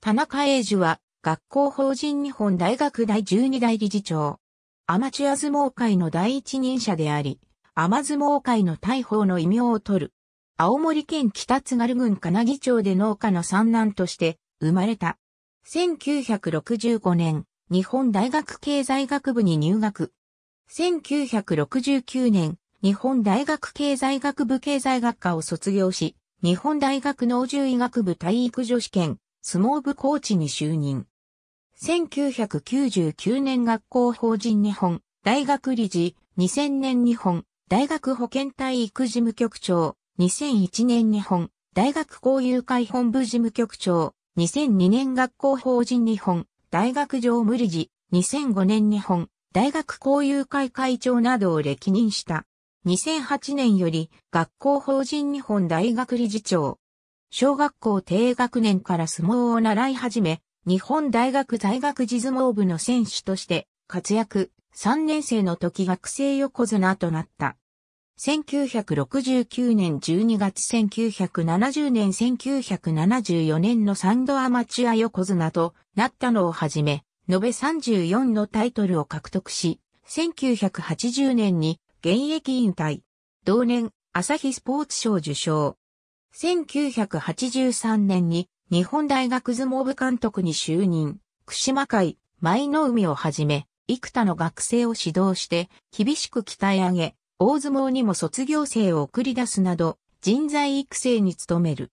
田中英樹は、学校法人日本大学第12代理事長。アマチュア相撲界の第一人者であり、アマ相撲界の大砲の異名を取る。青森県北津軽郡金木町で農家の三男として生まれた。1965年、日本大学経済学部に入学。1969年、日本大学経済学部経済学科を卒業し、日本大学農獣医学部体育女子研相撲部コーチに就任。1999年学校法人日本大学理事、2000年日本大学保健体育事務局長、2001年日本大学交友会本部事務局長、2002年学校法人日本大学常務理事、2005年日本大学交友会会長などを歴任した。2008年より学校法人日本大学理事長、小学校低学年から相撲を習い始め、日本大学在学時相撲部の選手として活躍、3年生の時学生横綱となった。1969年12月1970年1974年のサンドアマチュア横綱となったのをはじめ、延べ34のタイトルを獲得し、1980年に現役引退。同年、朝日スポーツ賞受賞。1983年に日本大学相撲部監督に就任、串間会、舞の海をはじめ、幾多の学生を指導して、厳しく鍛え上げ、大相撲にも卒業生を送り出すなど、人材育成に努める。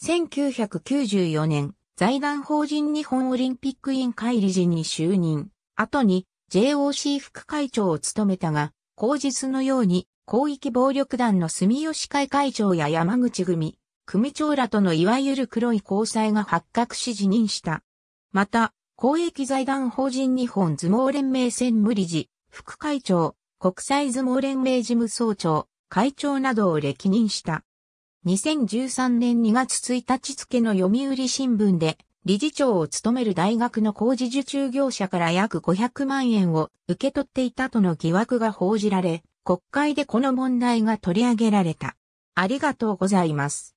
1994年、財団法人日本オリンピック委員会理事に就任、後に JOC 副会長を務めたが、後日のように広域暴力団の住吉会会長や山口組、組長らとのいわゆる黒い交際が発覚し辞任した。また、公益財団法人日本相撲連盟専務理事、副会長、国際相撲連盟事務総長、会長などを歴任した。2013年2月1日付の読売新聞で、理事長を務める大学の工事受注業者から約500万円を受け取っていたとの疑惑が報じられ、国会でこの問題が取り上げられた。ありがとうございます。